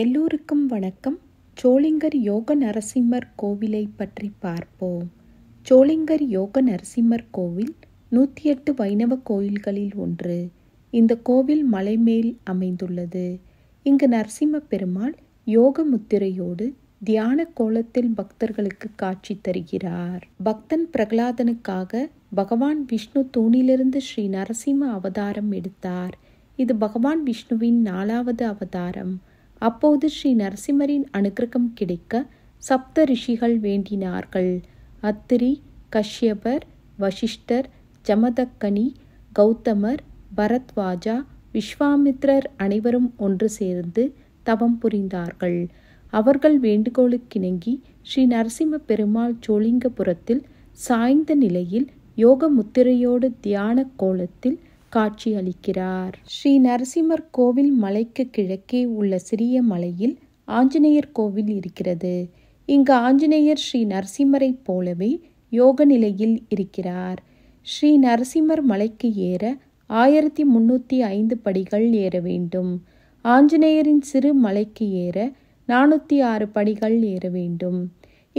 எல்லோருக்கும் வணக்கம் சோளிங்கர் யோக நரசிம்மர் கோவிலை பற்றி பார்ப்போம் சோளிங்கர் யோக நரசிம்மர் கோவில் நூற்றி எட்டு வைணவ கோயில்களில் ஒன்று இந்த கோவில் மலைமேல் அமைந்துள்ளது இங்கு நரசிம்ம பெருமாள் யோக முத்திரையோடு தியான கோலத்தில் பக்தர்களுக்கு காட்சி தருகிறார் பக்தன் பிரகலாதனுக்காக பகவான் விஷ்ணு தூணிலிருந்து ஸ்ரீ நரசிம்ம அவதாரம் எடுத்தார் இது பகவான் விஷ்ணுவின் நாலாவது அவதாரம் அப்போது ஸ்ரீ நரசிம்மரின் அனுக்கிரகம் கிடைக்க சப்த ரிஷிகள் வேண்டினார்கள் அத்திரி கஷ்யபர் வசிஷ்டர் ஜமதக்கனி கௌதமர் பரத்வாஜா விஸ்வாமித்ரர் அனைவரும் ஒன்று சேர்ந்து தவம் புரிந்தார்கள் அவர்கள் வேண்டுகோளுக்கிணங்கி ஸ்ரீ நரசிம்ம பெருமாள் சோழிங்கபுரத்தில் சாய்ந்த நிலையில் யோக முத்திரையோடு தியான கோலத்தில் காட்சி அளிக்கிறார் ஸ்ரீ நரசிம்மர் கோவில் மலைக்கு கிழக்கே உள்ள சிறிய மலையில் ஆஞ்சநேயர் கோவில் இருக்கிறது இங்கு ஆஞ்சநேயர் ஸ்ரீ நரசிம்மரைப் போலவே யோக நிலையில் இருக்கிறார் ஸ்ரீ நரசிம்மர் மலைக்கு ஏற ஆயிரத்தி முன்னூற்றி ஐந்து படிகள் ஏற வேண்டும் ஆஞ்சநேயரின் சிறு மலைக்கு ஏற நானூற்றி ஆறு படிகள் ஏற வேண்டும்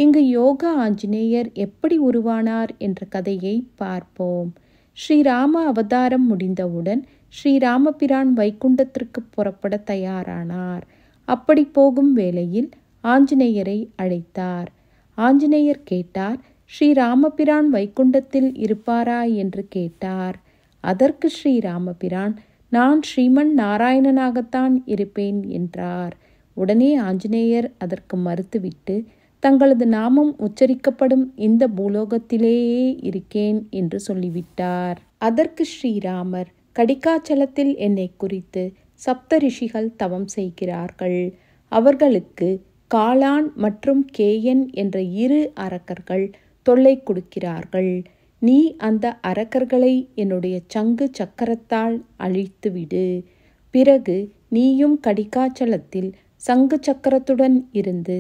இங்கு யோக ஆஞ்சநேயர் எப்படி உருவானார் என்ற கதையை பார்ப்போம் ஸ்ரீராம அவதாரம் முடிந்தவுடன் ஸ்ரீராமபிரான் வைகுண்டத்திற்கு புறப்பட தயாரானார் அப்படி போகும் வேளையில் ஆஞ்சநேயரை அழைத்தார் ஆஞ்சநேயர் கேட்டார் ஸ்ரீராமபிரான் வைகுண்டத்தில் இருப்பாரா என்று கேட்டார் அதற்கு ஸ்ரீராமபிரான் நான் ஸ்ரீமன் நாராயணனாகத்தான் இருப்பேன் என்றார் உடனே ஆஞ்சநேயர் அதற்கு மறுத்துவிட்டு தங்களது நாமம் உச்சரிக்கப்படும் இந்த பூலோகத்திலேயே இருக்கேன் என்று சொல்லிவிட்டார் அதற்கு ஸ்ரீராமர் கடிகாச்சலத்தில் என்னை குறித்து சப்த ரிஷிகள் தவம் செய்கிறார்கள் அவர்களுக்கு காளான் மற்றும் கேயன் என்ற இரு அரக்கர்கள் தொல்லை கொடுக்கிறார்கள் நீ அந்த அரக்கர்களை என்னுடைய சங்கு சக்கரத்தால் அழித்துவிடு பிறகு நீயும் கடிகாச்சலத்தில் சங்கு சக்கரத்துடன் இருந்து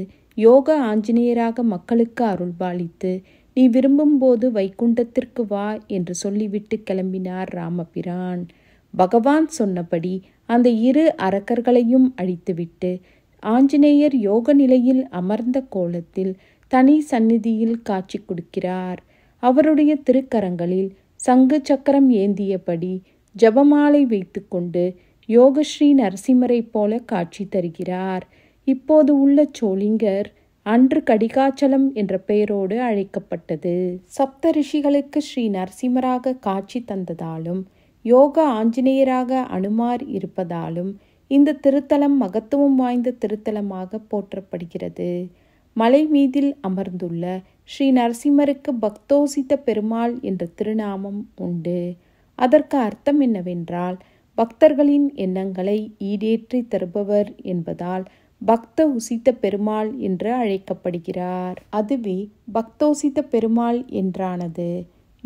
யோக ஆஞ்சநேயராக மக்களுக்கு அருள்பாலித்து நீ விரும்பும்போது வைகுண்டத்திற்கு வா என்று சொல்லிவிட்டு கிளம்பினார் ராமபிரான் பகவான் சொன்னபடி அந்த இரு அரக்கர்களையும் அழித்துவிட்டு ஆஞ்சநேயர் யோக நிலையில் அமர்ந்த கோலத்தில் தனி சந்நிதியில் காட்சி கொடுக்கிறார் அவருடைய திருக்கரங்களில் சங்கு சக்கரம் ஏந்தியபடி ஜபமாலை வைத்துக்கொண்டு யோகஸ்ரீ நரசிம்மரை போல காட்சி தருகிறார் இப்போது உள்ள சோளிங்கர் அன்று கடிகாச்சலம் என்ற பெயரோடு அழைக்கப்பட்டது சப்த ரிஷிகளுக்கு ஸ்ரீ நரசிம்மராக காட்சி தந்ததாலும் யோக ஆஞ்சநேயராக அனுமார் இருப்பதாலும் இந்த திருத்தலம் மகத்துவம் வாய்ந்த திருத்தலமாக போற்றப்படுகிறது மலை மீதில் அமர்ந்துள்ள ஸ்ரீ நரசிம்மருக்கு பக்தோசித்த பெருமாள் என்ற திருநாமம் உண்டு அதற்கு அர்த்தம் என்னவென்றால் பக்தர்களின் எண்ணங்களை ஈடேற்றி தருபவர் என்பதால் பக்த உசித்த பெருமாள் என்று அழைக்கப்படுகிறார் அதுவே பக்தோசித்த பெருமாள் என்றானது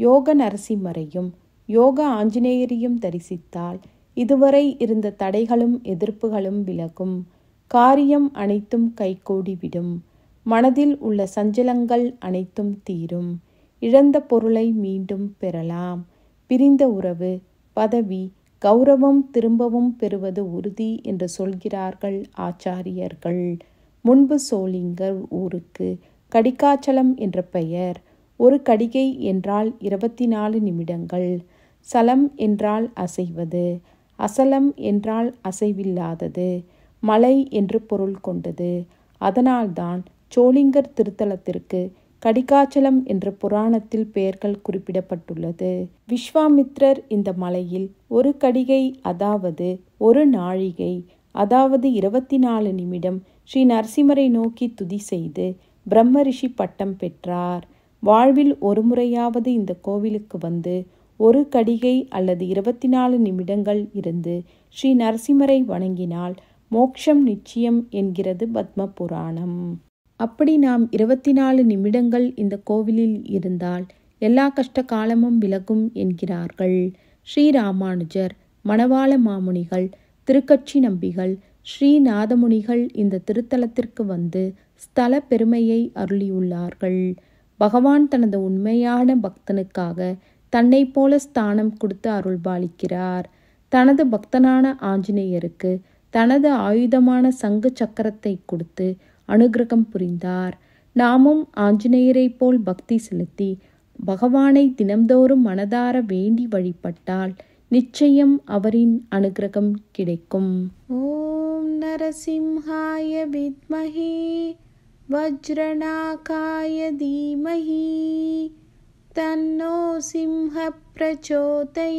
யோக நரசிம்மரையும் யோக ஆஞ்சநேயரையும் தரிசித்தால் இதுவரை இருந்த தடைகளும் எதிர்ப்புகளும் விலகும் காரியம் அனைத்தும் கைகூடிவிடும் மனதில் உள்ள சஞ்சலங்கள் அனைத்தும் தீரும் இழந்த பொருளை மீண்டும் பெறலாம் பிரிந்த உறவு பதவி கௌரவம் திரும்பவும் பெறுவது உறுதி என்று சொல்கிறார்கள் ஆச்சாரியர்கள் முன்பு சோளிங்கர் ஊருக்கு கடிக்காச்சலம் என்ற பெயர் ஒரு கடிகை என்றால் இருபத்தி நாலு நிமிடங்கள் சலம் என்றால் அசைவது அசலம் என்றால் அசைவில்லாதது மலை என்று பொருள் கொண்டது அதனால்தான் சோளிங்கர் திருத்தலத்திற்கு கடிகாச்சலம் என்ற புராணத்தில் பெயர்கள் குறிப்பிடப்பட்டுள்ளது விஸ்வாமித்ரர் இந்த மலையில் ஒரு கடிகை அதாவது ஒரு நாழிகை அதாவது இருபத்தி நாலு நிமிடம் ஸ்ரீ நரசிம்மரை நோக்கி துதி செய்து பிரம்ம ரிஷி பட்டம் பெற்றார் வாழ்வில் ஒரு முறையாவது இந்த கோவிலுக்கு வந்து ஒரு கடிகை அல்லது இருபத்தி நாலு நிமிடங்கள் இருந்து ஸ்ரீ நரசிம்மரை வணங்கினால் மோக்ஷம் நிச்சயம் என்கிறது பத்ம புராணம் அப்படி நாம் இருபத்தி நாலு நிமிடங்கள் இந்த கோவிலில் இருந்தால் எல்லா கஷ்ட காலமும் விலகும் என்கிறார்கள் ஸ்ரீராமானுஜர் மணவாள மாமுனிகள் திருக்கட்சி நம்பிகள் ஸ்ரீநாதமுனிகள் இந்த திருத்தலத்திற்கு வந்து ஸ்தல பெருமையை அருளியுள்ளார்கள் பகவான் தனது உண்மையான பக்தனுக்காக தன்னை போல ஸ்தானம் கொடுத்து அருள்பாலிக்கிறார் தனது பக்தனான ஆஞ்சநேயருக்கு தனது ஆயுதமான சங்கு சக்கரத்தை கொடுத்து அனுகிரகம் புரிந்தார் நாமும் ஆஞ்சநேயரைப் போல் பக்தி செலுத்தி பகவானை தினம்தோறும் மனதார வேண்டி வழிபட்டால் நிச்சயம் அவரின் அனுகிரகம் கிடைக்கும் ஓம் நரசிம்ஹாய வித்மஹி வஜ்ரநாகாய தீமஹி தன்னோ சிம்ஹ பிரச்சோதயாது